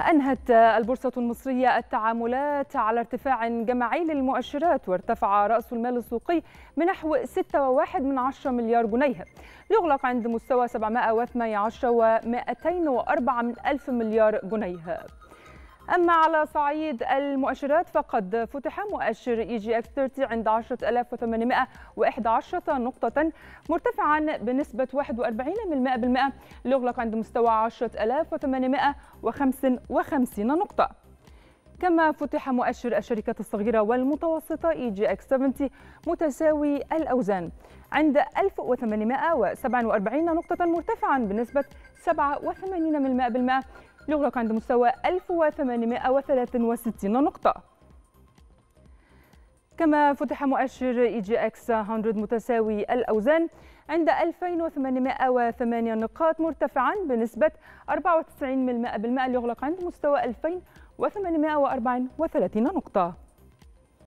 أنهت البورصة المصرية التعاملات على ارتفاع جماعي للمؤشرات وارتفع رأس المال السوقي بنحو 6.1 مليار جنيه ليغلق عند مستوى 712 و204 من ألف مليار جنيه أما على صعيد المؤشرات فقد فتح مؤشر إي جي إكس 30 عند 10811 نقطة مرتفعا بنسبة 41% ليغلق عند مستوى 10855 نقطة. كما فتح مؤشر الشركات الصغيرة والمتوسطة اي جي اكس 70 متساوي الأوزان عند 1847 نقطة مرتفعا بنسبة 87% ليغلق عند مستوى 1863 نقطة كما فتح مؤشر اي جي اكس 100 متساوي الاوزان عند 2808 نقاط مرتفعا بنسبة 94% ليغلق عند مستوى 2834 نقطة